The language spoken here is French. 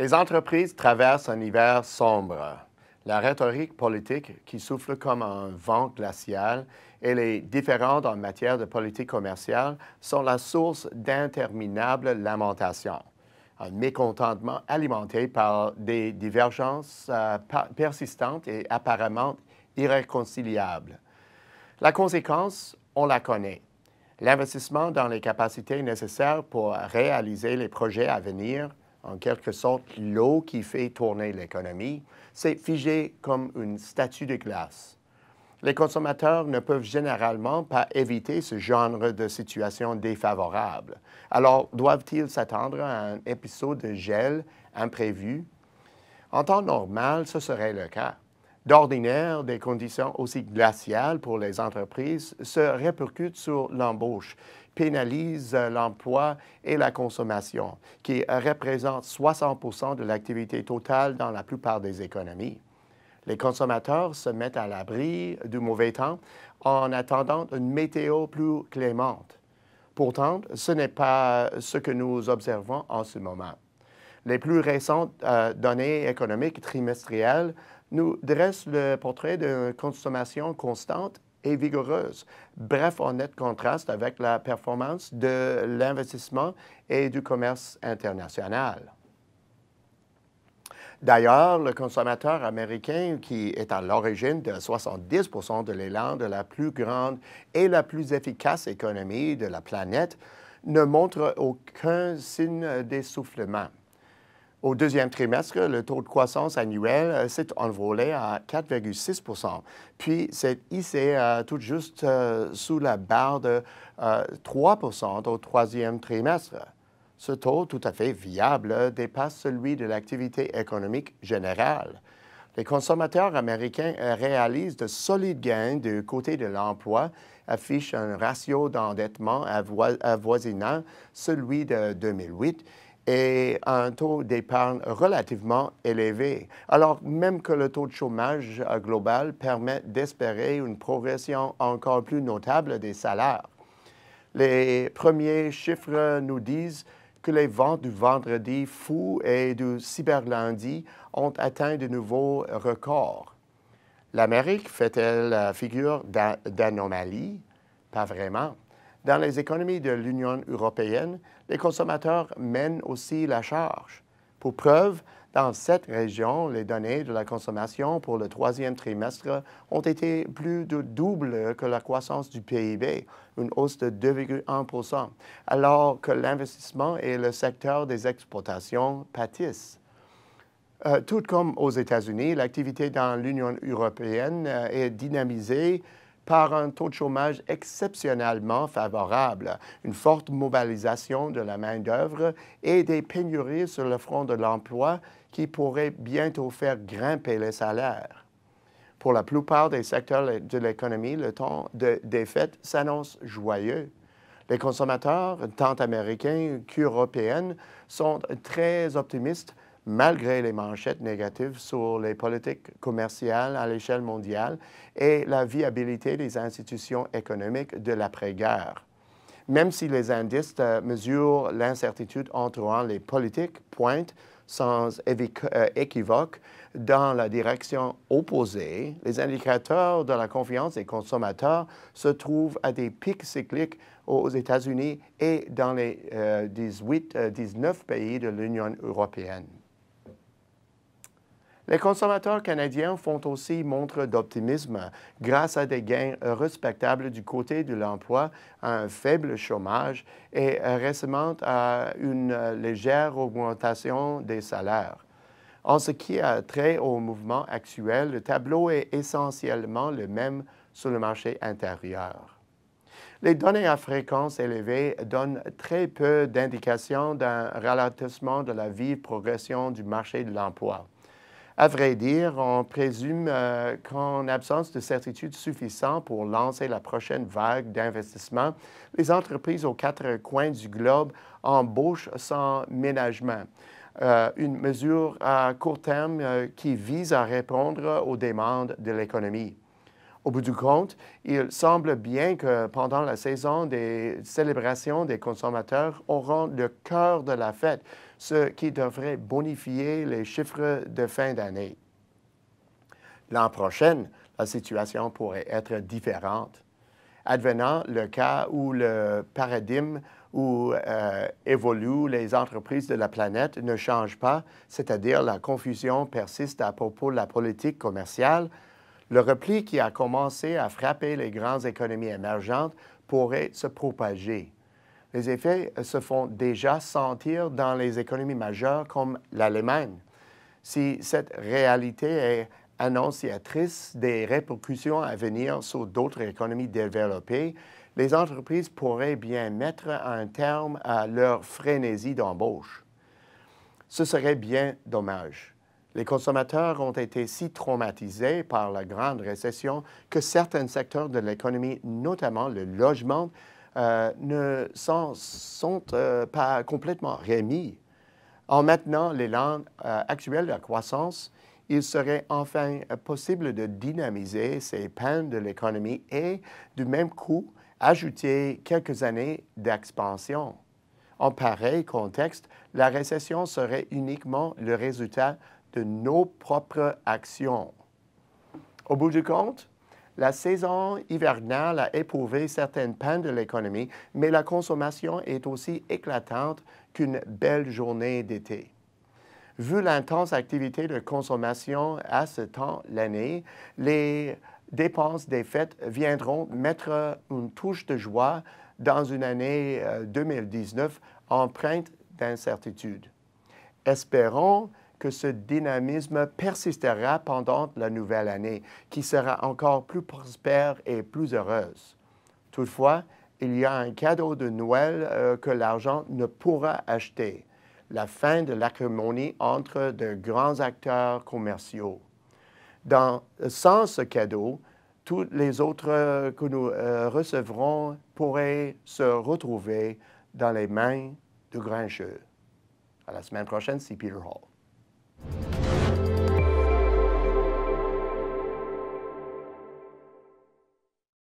Les entreprises traversent un hiver sombre. La rhétorique politique qui souffle comme un vent glacial et les différends en matière de politique commerciale sont la source d'interminables lamentations. Un mécontentement alimenté par des divergences euh, persistantes et apparemment irréconciliables. La conséquence, on la connaît. L'investissement dans les capacités nécessaires pour réaliser les projets à venir en quelque sorte l'eau qui fait tourner l'économie, c'est figée comme une statue de glace. Les consommateurs ne peuvent généralement pas éviter ce genre de situation défavorable. Alors, doivent-ils s'attendre à un épisode de gel imprévu? En temps normal, ce serait le cas d'ordinaire, des conditions aussi glaciales pour les entreprises se répercutent sur l'embauche, pénalisent euh, l'emploi et la consommation, qui représentent 60 de l'activité totale dans la plupart des économies. Les consommateurs se mettent à l'abri du mauvais temps en attendant une météo plus clémente. Pourtant, ce n'est pas euh, ce que nous observons en ce moment. Les plus récentes euh, données économiques trimestrielles nous dressent le portrait d'une consommation constante et vigoureuse. Bref, en net contraste avec la performance de l'investissement et du commerce international. D'ailleurs, le consommateur américain, qui est à l'origine de 70 de l'élan de la plus grande et la plus efficace économie de la planète, ne montre aucun signe d'essoufflement. Au deuxième trimestre, le taux de croissance annuel euh, s'est envolé à 4,6 Puis, s'est hissé euh, tout juste euh, sous la barre de 3 au troisième trimestre. Ce taux tout à fait viable dépasse celui de l'activité économique générale. Les consommateurs américains réalisent de solides gains du côté de l'emploi, affichent un ratio d'endettement avoisinant celui de 2008 et un taux d'épargne relativement élevé, alors même que le taux de chômage euh, global permet d'espérer une progression encore plus notable des salaires. Les premiers chiffres nous disent que les ventes du vendredi fou et du cyberlundi ont atteint de nouveaux records. L'Amérique fait-elle figure d'anomalie? Pas vraiment. Dans les économies de l'Union européenne, les consommateurs mènent aussi la charge. Pour preuve, dans cette région, les données de la consommation pour le troisième trimestre ont été plus de double que la croissance du PIB, une hausse de 2,1 alors que l'investissement et le secteur des exportations pâtissent. Euh, tout comme aux États-Unis, l'activité dans l'Union européenne euh, est dynamisée par un taux de chômage exceptionnellement favorable, une forte mobilisation de la main-d'œuvre et des pénuries sur le front de l'emploi qui pourraient bientôt faire grimper les salaires. Pour la plupart des secteurs de l'économie, le temps de, des s'annonce joyeux. Les consommateurs, tant américains qu'européens, sont très optimistes malgré les manchettes négatives sur les politiques commerciales à l'échelle mondiale et la viabilité des institutions économiques de l'après-guerre. Même si les indices euh, mesurent l'incertitude entourant les politiques, pointent sans euh, équivoque dans la direction opposée, les indicateurs de la confiance des consommateurs se trouvent à des pics cycliques aux États-Unis et dans les 18-19 euh, pays de l'Union européenne. Les consommateurs canadiens font aussi montre d'optimisme grâce à des gains respectables du côté de l'emploi, à un faible chômage et récemment à une légère augmentation des salaires. En ce qui a trait au mouvement actuel, le tableau est essentiellement le même sur le marché intérieur. Les données à fréquence élevée donnent très peu d'indications d'un ralentissement de la vive progression du marché de l'emploi. À vrai dire, on présume euh, qu'en absence de certitude suffisante pour lancer la prochaine vague d'investissement, les entreprises aux quatre coins du globe embauchent sans ménagement. Euh, une mesure à court terme euh, qui vise à répondre aux demandes de l'économie. Au bout du compte, il semble bien que pendant la saison des célébrations des consommateurs auront le cœur de la fête, ce qui devrait bonifier les chiffres de fin d'année. L'an prochain, la situation pourrait être différente, advenant le cas où le paradigme où euh, évoluent les entreprises de la planète ne change pas, c'est-à-dire la confusion persiste à propos de la politique commerciale, le repli qui a commencé à frapper les grandes économies émergentes pourrait se propager. Les effets se font déjà sentir dans les économies majeures comme l'Allemagne. Si cette réalité est annonciatrice des répercussions à venir sur d'autres économies développées, les entreprises pourraient bien mettre un terme à leur frénésie d'embauche. Ce serait bien dommage. Les consommateurs ont été si traumatisés par la grande récession que certains secteurs de l'économie, notamment le logement, euh, ne s'en sont euh, pas complètement remis. En maintenant l'élan euh, actuel de la croissance, il serait enfin possible de dynamiser ces peines de l'économie et, du même coup, ajouter quelques années d'expansion. En pareil contexte, la récession serait uniquement le résultat de nos propres actions. Au bout du compte, la saison hivernale a éprouvé certaines peines de l'économie, mais la consommation est aussi éclatante qu'une belle journée d'été. Vu l'intense activité de consommation à ce temps l'année, les dépenses des fêtes viendront mettre une touche de joie dans une année 2019 euh, empreinte d'incertitude. Espérons que ce dynamisme persistera pendant la nouvelle année, qui sera encore plus prospère et plus heureuse. Toutefois, il y a un cadeau de Noël euh, que l'argent ne pourra acheter, la fin de l'acrimonie entre de grands acteurs commerciaux. Dans, sans ce cadeau, tous les autres euh, que nous euh, recevrons pourraient se retrouver dans les mains du jeux. À la semaine prochaine, c'est Peter Hall. you